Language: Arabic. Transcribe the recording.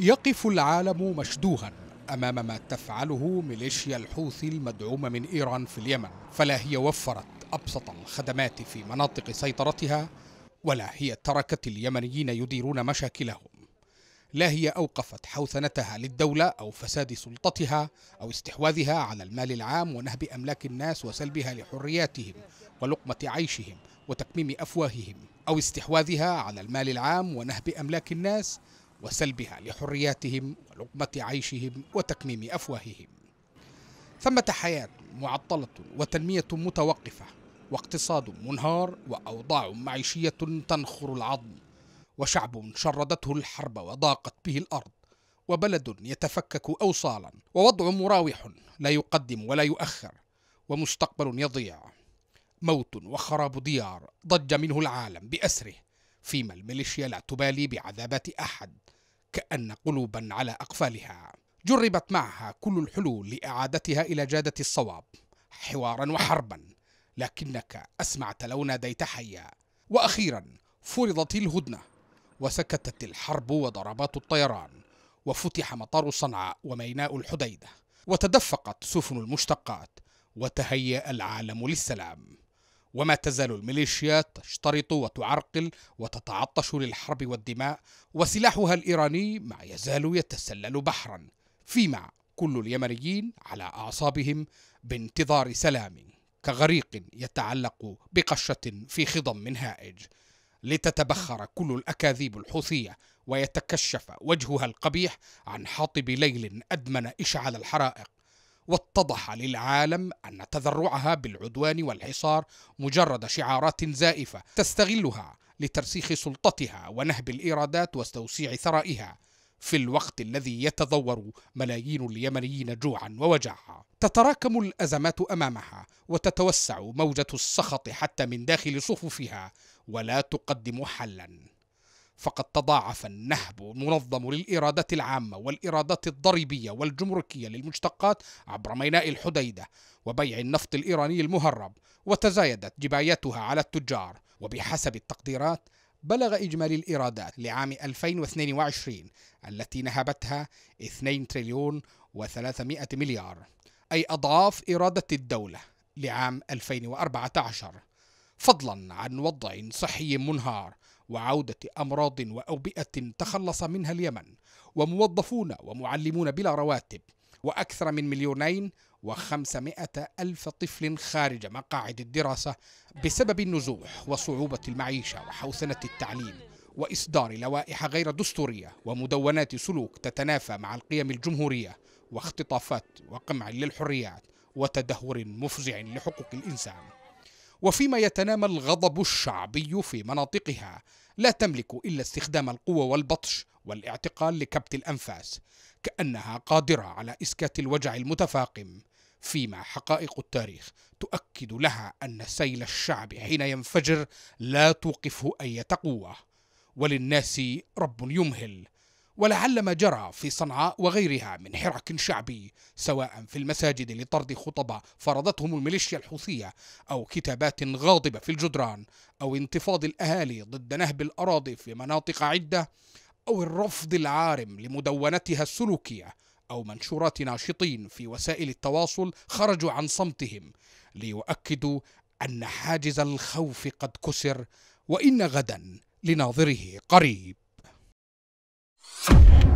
يقف العالم مشدوها امام ما تفعله ميليشيا الحوثي المدعومه من ايران في اليمن فلا هي وفرت ابسط الخدمات في مناطق سيطرتها ولا هي تركت اليمنيين يديرون مشاكلهم لا هي اوقفت حوثنتها للدوله او فساد سلطتها او استحواذها على المال العام ونهب املاك الناس وسلبها لحرياتهم ولقمه عيشهم وتكميم افواههم او استحواذها على المال العام ونهب املاك الناس وسلبها لحرياتهم ولقمة عيشهم وتكميم أفواههم ثمة حياة معطلة وتنمية متوقفة واقتصاد منهار وأوضاع معيشية تنخر العظم وشعب شردته الحرب وضاقت به الأرض وبلد يتفكك أوصالا ووضع مراوح لا يقدم ولا يؤخر ومستقبل يضيع موت وخراب ديار ضج منه العالم بأسره فيما الميليشيا لا تبالي بعذابة أحد كأن قلوبا على أقفالها جربت معها كل الحلول لإعادتها إلى جادة الصواب حوارا وحربا لكنك أسمعت لو ناديت حيا وأخيرا فرضت الهدنة وسكتت الحرب وضربات الطيران وفتح مطار صنعاء وميناء الحديدة وتدفقت سفن المشتقات وتهيأ العالم للسلام وما تزال الميليشيات تشترط وتعرقل وتتعطش للحرب والدماء وسلاحها الإيراني ما يزال يتسلل بحرا فيما كل اليمنيين على أعصابهم بانتظار سلام كغريق يتعلق بقشة في خضم من هائج لتتبخر كل الأكاذيب الحوثية ويتكشف وجهها القبيح عن حاطب ليل أدمن إشعال الحرائق واتضح للعالم أن تذرعها بالعدوان والحصار مجرد شعارات زائفة تستغلها لترسيخ سلطتها ونهب الإيرادات وتوسيع ثرائها في الوقت الذي يتضور ملايين اليمنيين جوعا ووجعا تتراكم الازمات امامها وتتوسع موجه السخط حتى من داخل صفوفها ولا تقدم حلا فقد تضاعف النهب المنظم للإرادة العامة والإرادة الضريبية والجمركية للمشتقات عبر ميناء الحديدة وبيع النفط الإيراني المهرب وتزايدت جبايتها على التجار وبحسب التقديرات بلغ إجمالي الإيرادات لعام 2022 التي نهبتها 2 تريليون و300 مليار أي أضعاف إرادة الدولة لعام 2014 فضلا عن وضع صحي منهار وعودة أمراض وأوبئة تخلص منها اليمن وموظفون ومعلمون بلا رواتب وأكثر من مليونين وخمسمائة ألف طفل خارج مقاعد الدراسة بسبب النزوح وصعوبة المعيشة وحوسنة التعليم وإصدار لوائح غير دستورية ومدونات سلوك تتنافى مع القيم الجمهورية واختطافات وقمع للحريات وتدهور مفزع لحقوق الإنسان وفيما يتنامى الغضب الشعبي في مناطقها لا تملك الا استخدام القوه والبطش والاعتقال لكبت الانفاس كانها قادره على اسكات الوجع المتفاقم فيما حقائق التاريخ تؤكد لها ان سيل الشعب حين ينفجر لا توقفه اي قوه وللناس رب يمهل ولعل ما جرى في صنعاء وغيرها من حراك شعبي سواء في المساجد لطرد خطباء فرضتهم الميليشيا الحوثية أو كتابات غاضبة في الجدران أو انتفاض الأهالي ضد نهب الأراضي في مناطق عدة أو الرفض العارم لمدونتها السلوكية أو منشورات ناشطين في وسائل التواصل خرجوا عن صمتهم ليؤكدوا أن حاجز الخوف قد كسر وإن غدا لناظره قريب Thank you.